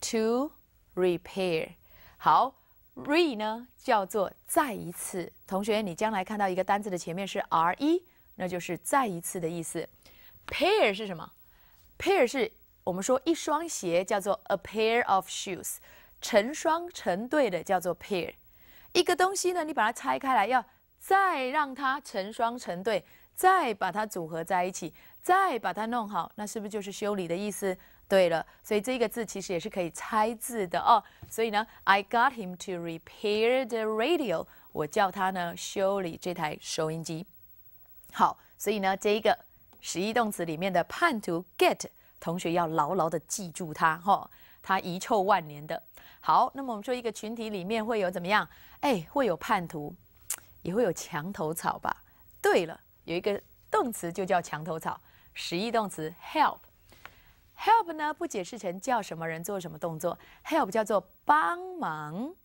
to repair。好，re 呢叫做再一次。同学，你将来看到一个单词的前面是 r e，那就是再一次的意思。pair 是什么？pair 是我们说一双鞋叫做 a pair of shoes，成双成对的叫做 pair。一个东西呢，你把它拆开来，要再让它成双成对，再把它组合在一起，再把它弄好，那是不是就是修理的意思？对了，所以这个字其实也是可以猜字的哦。所以呢，I got him to repair the radio，我叫他呢修理这台收音机。好，所以呢这一个实义动词里面的叛徒 get，同学要牢牢的记住它哈，它遗臭万年的。好，那么我们说一个群体里面会有怎么样？哎，会有叛徒，也会有墙头草吧？对了，有一个动词就叫墙头草，实义动词 help。help 呢不解释成叫什么人做什么动作，help 叫做帮忙。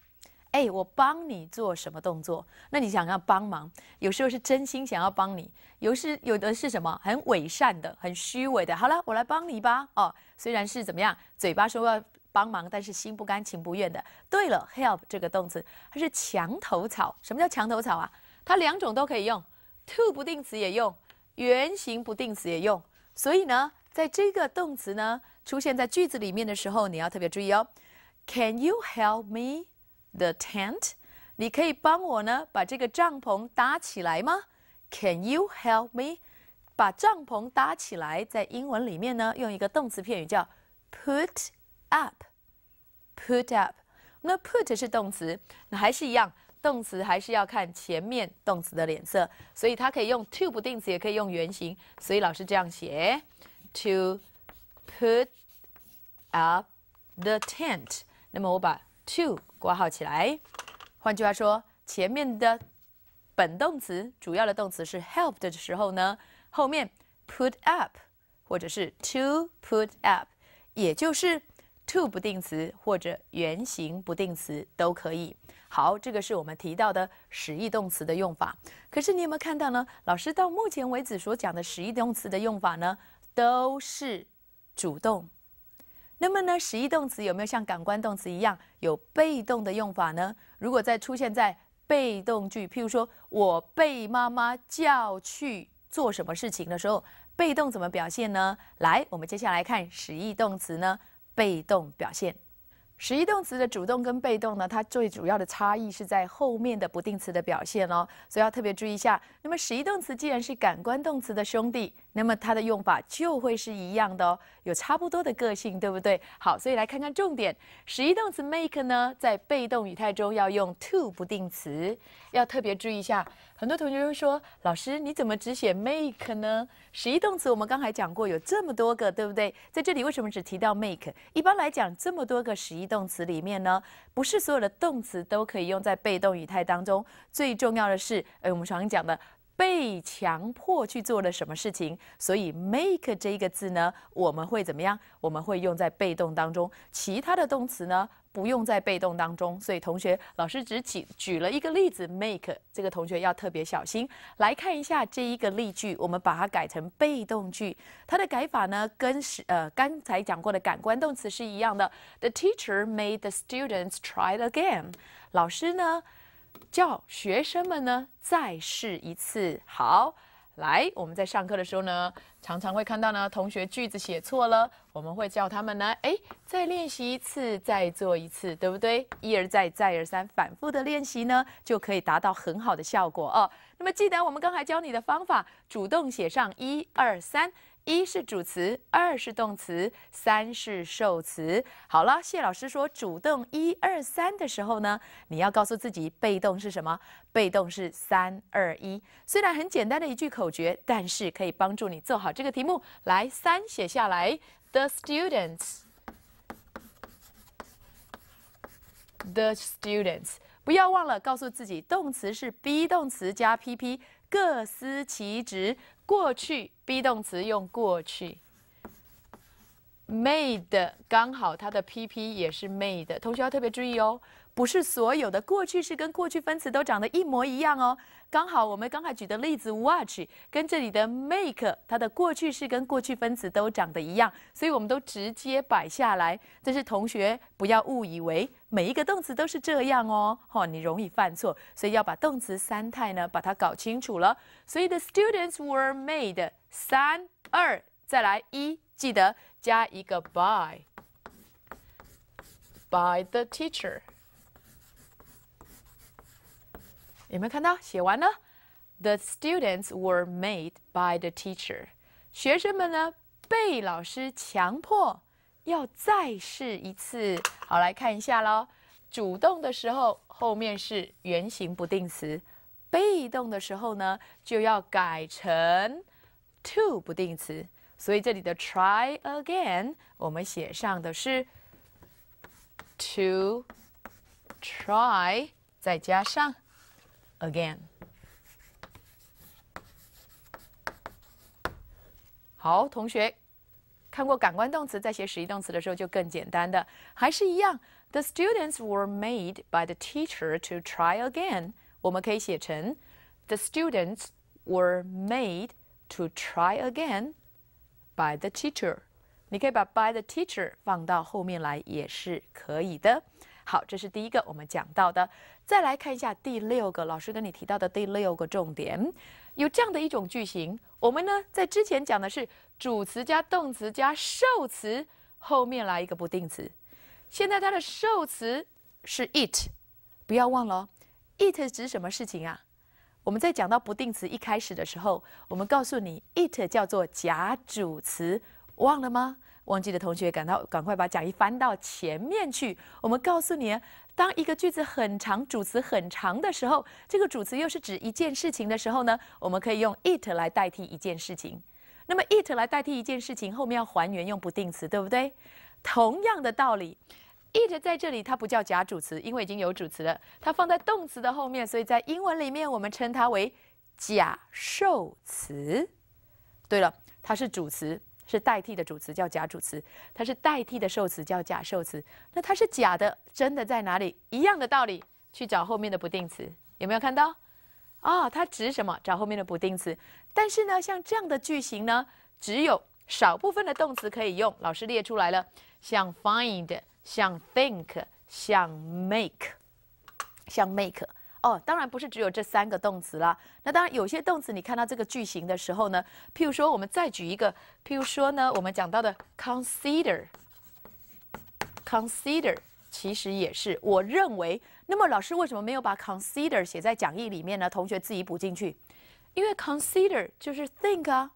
哎，我帮你做什么动作？那你想要帮忙？有时候是真心想要帮你，有时有的是什么很伪善的，很虚伪的。好了，我来帮你吧。哦，虽然是怎么样，嘴巴说要。帮忙，但是心不甘情不愿的。对了，help 这个动词它是墙头草。什么叫墙头草啊？它两种都可以用，to 不定词也用，原形不定词也用。所以呢，在这个动词呢出现在句子里面的时候，你要特别注意哦。Can you help me the tent？你可以帮我呢把这个帐篷搭起来吗？Can you help me 把帐篷搭起来？在英文里面呢，用一个动词片语叫 put。up, put up。那 put 是动词，那还是一样，动词还是要看前面动词的脸色，所以它可以用 to 不定词，也可以用原形，所以老师这样写：to put up the tent。那么我把 to 挂号起来。换句话说，前面的本动词主要的动词是 help 的时候呢，后面 put up 或者是 to put up，也就是 to 不定词或者原形不定词都可以。好，这个是我们提到的实义动词的用法。可是你有没有看到呢？老师到目前为止所讲的实义动词的用法呢，都是主动。那么呢，实义动词有没有像感官动词一样有被动的用法呢？如果再出现在被动句，譬如说我被妈妈叫去做什么事情的时候，被动怎么表现呢？来，我们接下来看实义动词呢。被动表现，使役动词的主动跟被动呢，它最主要的差异是在后面的不定词的表现哦，所以要特别注意一下。那么使役动词既然是感官动词的兄弟，那么它的用法就会是一样的哦，有差不多的个性，对不对？好，所以来看看重点。使役动词 make 呢，在被动语态中要用 to 不定词，要特别注意一下。很多同学会说：“老师，你怎么只写 make 呢？实义动词我们刚才讲过有这么多个，对不对？在这里为什么只提到 make？一般来讲，这么多个实义动词里面呢，不是所有的动词都可以用在被动语态当中。最重要的是，哎，我们常讲的被强迫去做了什么事情，所以 make 这一个字呢，我们会怎么样？我们会用在被动当中。其他的动词呢？”不用在被动当中，所以同学，老师只举举了一个例子，make 这个同学要特别小心。来看一下这一个例句，我们把它改成被动句，它的改法呢，跟是呃刚才讲过的感官动词是一样的。The teacher made the students try again。老师呢，叫学生们呢再试一次。好。来，我们在上课的时候呢，常常会看到呢，同学句子写错了，我们会叫他们呢，哎，再练习一次，再做一次，对不对？一而再，再而三，反复的练习呢，就可以达到很好的效果哦。那么，记得我们刚才教你的方法，主动写上一二三。一是主词，二是动词，三是受词。好了，谢老师说主动一二三的时候呢，你要告诉自己被动是什么？被动是三二一。虽然很简单的一句口诀，但是可以帮助你做好这个题目。来，三写下来。The students，the students，不要忘了告诉自己，动词是 be 动词加 PP，各司其职，过去。be 动词用过去，made 刚好它的 PP 也是 made，同学要特别注意哦，不是所有的过去式跟过去分词都长得一模一样哦。刚好我们刚才举的例子，watch 跟这里的 make，它的过去式跟过去分词都长得一样，所以我们都直接摆下来。但是同学不要误以为每一个动词都是这样哦，哈，你容易犯错，所以要把动词三态呢把它搞清楚了。所以 the students were made 三二再来一，记得加一个 by，by the teacher。有没有看到？写完了。The students were made by the teacher。学生们呢被老师强迫要再试一次。好，来看一下喽。主动的时候后面是原形不定词，被动的时候呢就要改成 to 不定词。所以这里的 try again 我们写上的是 to try，再加上。again。好，同学看过感官动词，在写实义动词的时候就更简单的，还是一样。The students were made by the teacher to try again. 我们可以写成 The students were made to try again by the teacher。你可以把 by the teacher 放到后面来也是可以的。好，这是第一个我们讲到的。再来看一下第六个，老师跟你提到的第六个重点，有这样的一种句型。我们呢在之前讲的是主词加动词加受词，后面来一个不定词。现在它的受词是 it，不要忘了哦。it 指什么事情啊？我们在讲到不定词一开始的时候，我们告诉你 it 叫做假主词，忘了吗？忘记的同学，赶到赶快把讲义翻到前面去。我们告诉你，当一个句子很长，主词很长的时候，这个主词又是指一件事情的时候呢，我们可以用 it 来代替一件事情。那么 it 来代替一件事情，后面要还原用不定词，对不对？同样的道理，it 在这里它不叫假主词，因为已经有主词了，它放在动词的后面，所以在英文里面我们称它为假受词。对了，它是主词。是代替的主词叫假主词，它是代替的受词叫假受词。那它是假的，真的在哪里？一样的道理，去找后面的不定词，有没有看到？啊，它指什么？找后面的不定词。但是呢，像这样的句型呢，只有少部分的动词可以用。老师列出来了，像 find，像 think，像 make，像 make。哦，当然不是只有这三个动词啦。那当然有些动词，你看到这个句型的时候呢，譬如说我们再举一个，譬如说呢，我们讲到的 consider，consider 其实也是我认为。那么老师为什么没有把 consider 写在讲义里面呢？同学自己补进去，因为 consider 就是 think 啊，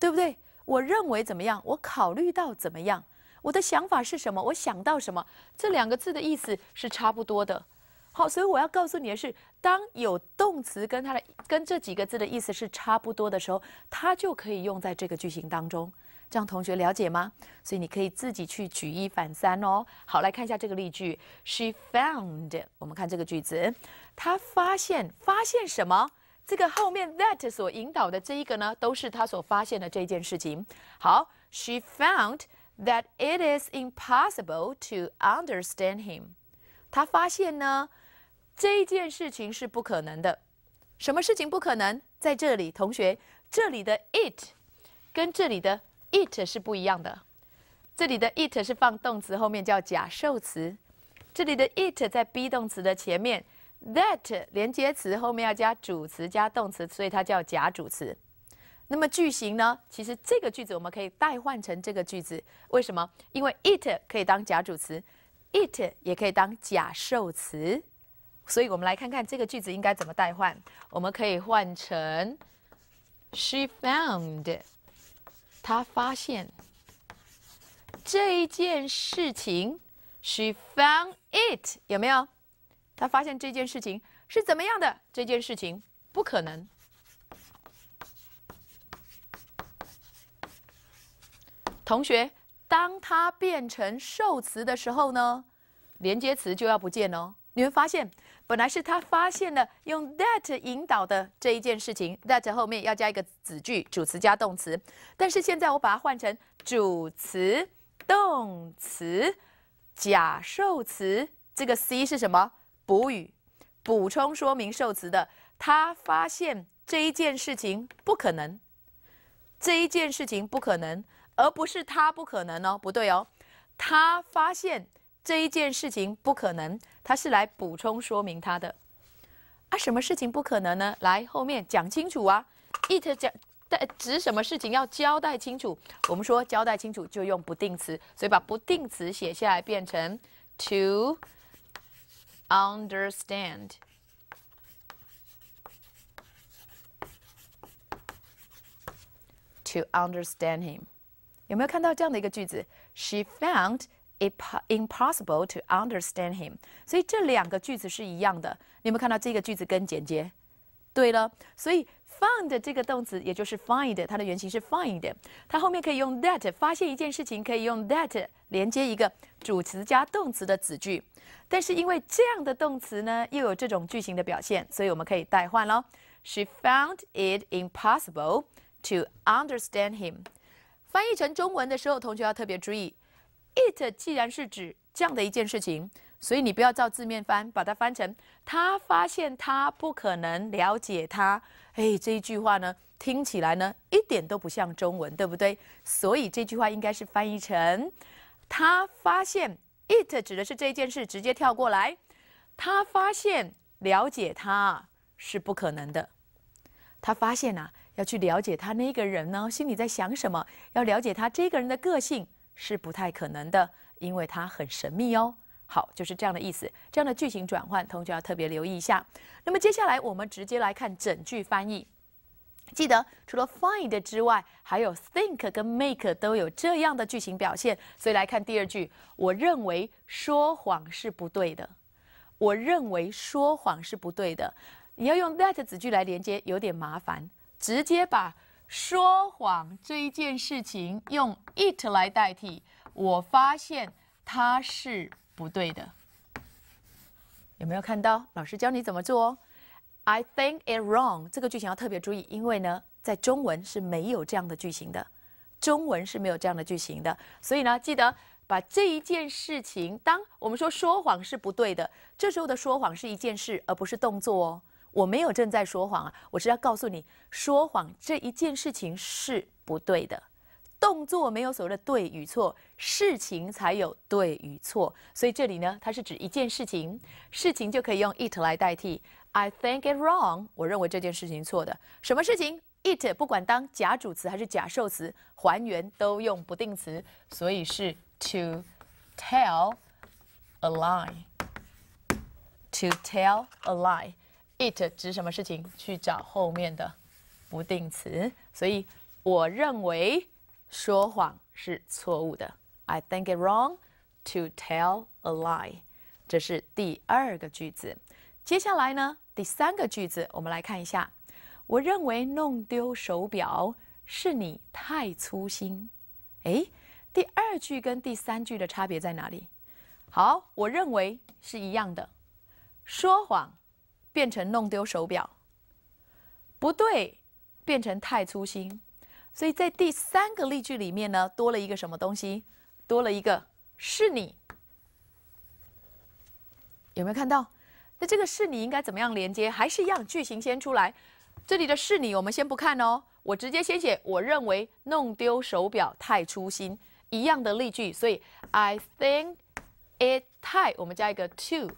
对不对？我认为怎么样？我考虑到怎么样？我的想法是什么？我想到什么？这两个字的意思是差不多的。好，所以我要告诉你的是，当有动词跟它的跟这几个字的意思是差不多的时候，它就可以用在这个句型当中。这样同学了解吗？所以你可以自己去举一反三哦。好，来看一下这个例句：She found。我们看这个句子，她发现发现什么？这个后面 that 所引导的这一个呢，都是她所发现的这件事情。好，She found that it is impossible to understand him。她发现呢？这一件事情是不可能的。什么事情不可能？在这里，同学，这里的 it 跟这里的 it 是不一样的。这里的 it 是放动词后面叫假受词，这里的 it 在 be 动词的前面，that 连接词后面要加主词加动词，所以它叫假主词。那么句型呢？其实这个句子我们可以代换成这个句子。为什么？因为 it 可以当假主词，it 也可以当假受词。所以，我们来看看这个句子应该怎么代换。我们可以换成 “she found”，她发现这一件事情，“she found it” 有没有？她发现这件事情是怎么样的？这件事情不可能。同学，当它变成受词的时候呢，连接词就要不见哦。你会发现。本来是他发现了用 that 引导的这一件事情，that 后面要加一个子句，主词加动词。但是现在我把它换成主词、动词、假受词，这个 c 是什么？补语，补充说明受词的。他发现这一件事情不可能，这一件事情不可能，而不是他不可能哦，不对哦，他发现。这一件事情不可能，他是来补充说明他的啊。什么事情不可能呢？来后面讲清楚啊。it 交指什么事情要交代清楚，我们说交代清楚就用不定词，所以把不定词写下来变成 to understand to understand him。有没有看到这样的一个句子？She found。It impossible to understand him。所以这两个句子是一样的。你有没有看到这个句子更简洁？对了，所以 f o u n d 这个动词，也就是 find，它的原型是 find，它后面可以用 that 发现一件事情，可以用 that 连接一个主词加动词的子句。但是因为这样的动词呢，又有这种句型的表现，所以我们可以代换了。She found it impossible to understand him。翻译成中文的时候，同学要特别注意。It 既然是指这样的一件事情，所以你不要照字面翻，把它翻成“他发现他不可能了解他”。哎，这一句话呢，听起来呢一点都不像中文，对不对？所以这句话应该是翻译成“他发现”。It 指的是这件事，直接跳过来，他发现了解他是不可能的。他发现啊，要去了解他那个人呢，心里在想什么，要了解他这个人的个性。是不太可能的，因为它很神秘哦。好，就是这样的意思。这样的句型转换，同学要特别留意一下。那么接下来，我们直接来看整句翻译。记得，除了 find 之外，还有 think 跟 make 都有这样的句型表现。所以来看第二句：我认为说谎是不对的。我认为说谎是不对的。你要用 that 子句来连接，有点麻烦。直接把。说谎这一件事情用 it 来代替，我发现它是不对的。有没有看到？老师教你怎么做？I think it wrong。这个句型要特别注意，因为呢，在中文是没有这样的句型的，中文是没有这样的句型的。所以呢，记得把这一件事情，当我们说说谎是不对的，这时候的说谎是一件事，而不是动作哦。我没有正在说谎啊！我是要告诉你说谎这一件事情是不对的。动作没有所谓的对与错，事情才有对与错。所以这里呢，它是指一件事情，事情就可以用 it 来代替。I think it wrong。我认为这件事情错的。什么事情？It 不管当假主词还是假受词，还原都用不定词，所以是 to tell a lie，to tell a lie。It 指什么事情？去找后面的不定词。所以我认为说谎是错误的。I think it wrong to tell a lie。这是第二个句子。接下来呢？第三个句子，我们来看一下。我认为弄丢手表是你太粗心。诶，第二句跟第三句的差别在哪里？好，我认为是一样的。说谎。变成弄丢手表，不对，变成太粗心。所以在第三个例句里面呢，多了一个什么东西？多了一个是你，有没有看到？那这个是你应该怎么样连接？还是一样，句型先出来。这里的是你，我们先不看哦，我直接先写。我认为弄丢手表太粗心，一样的例句。所以 I think it 太，我们加一个 too。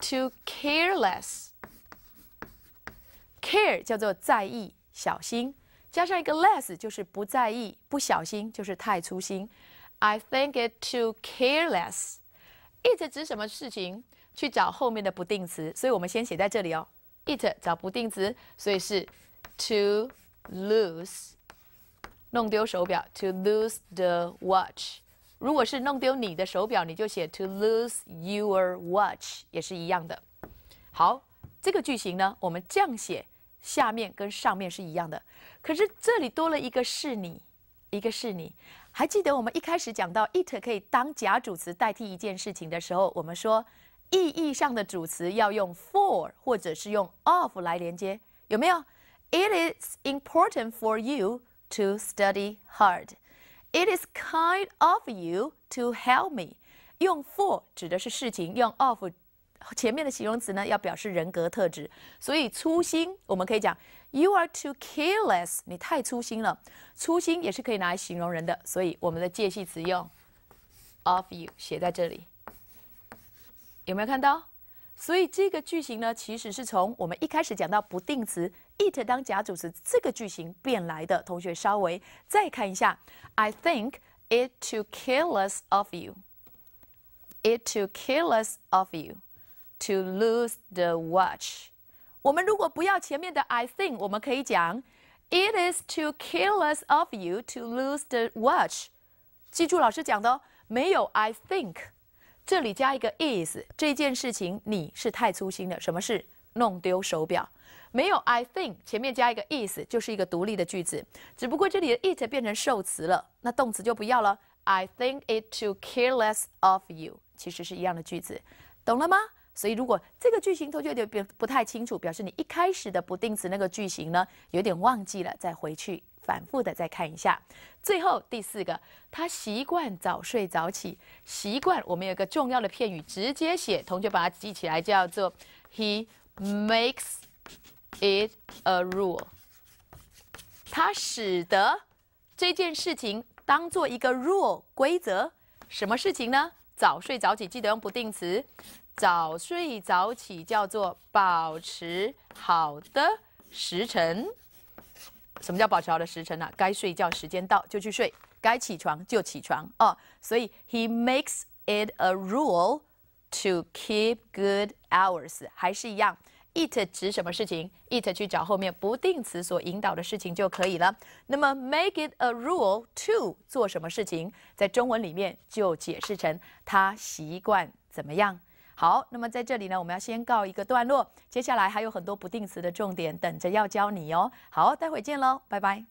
to careless。care 叫做在意、小心，加上一个 less 就是不在意、不小心，就是太粗心。I think it too careless。it 指什么事情？去找后面的不定词，所以我们先写在这里哦。it 找不定词，所以是 to lose，弄丢手表，to lose the watch。如果是弄丢你的手表，你就写 to lose your watch，也是一样的。好，这个句型呢，我们这样写，下面跟上面是一样的。可是这里多了一个是你，一个是你。还记得我们一开始讲到 it 可以当假主词代替一件事情的时候，我们说意义上的主词要用 for 或者是用 of 来连接，有没有？It is important for you to study hard。It is kind of you to help me. 用 for 指的是事情，用 of 前面的形容词呢，要表示人格特质。所以粗心，我们可以讲 you are too careless. 你太粗心了。粗心也是可以拿来形容人的，所以我们的介系词用 of you 写在这里。有没有看到？所以这个句型呢，其实是从我们一开始讲到不定词。It 当假主词，这个句型变来的同学稍微再看一下。I think it t o k i l l u s of you. It t o k i l l u s of you to lose the watch. 我们如果不要前面的 I think，我们可以讲 It is t o k i l l u s of you to lose the watch。记住老师讲的，哦，没有 I think，这里加一个 is。这件事情你是太粗心了，什么事？弄丢手表，没有。I think 前面加一个 is，就是一个独立的句子。只不过这里的 it 变成受词了，那动词就不要了。I think it to careless of you，其实是一样的句子，懂了吗？所以如果这个句型同学有点不太清楚，表示你一开始的不定词那个句型呢有点忘记了，再回去反复的再看一下。最后第四个，他习惯早睡早起，习惯我们有个重要的片语，直接写，同学把它记起来，叫做 he。Makes it a rule，它使得这件事情当做一个 rule 规则。什么事情呢？早睡早起，记得用不定词。早睡早起叫做保持好的时辰。什么叫保持好的时辰呢？该睡觉时间到就去睡，该起床就起床哦。所以，he makes it a rule。To keep good hours 还是一样，it 指什么事情？it 去找后面不定词所引导的事情就可以了。那么 make it a rule to 做什么事情？在中文里面就解释成他习惯怎么样？好，那么在这里呢，我们要先告一个段落，接下来还有很多不定词的重点等着要教你哦。好，待会见喽，拜拜。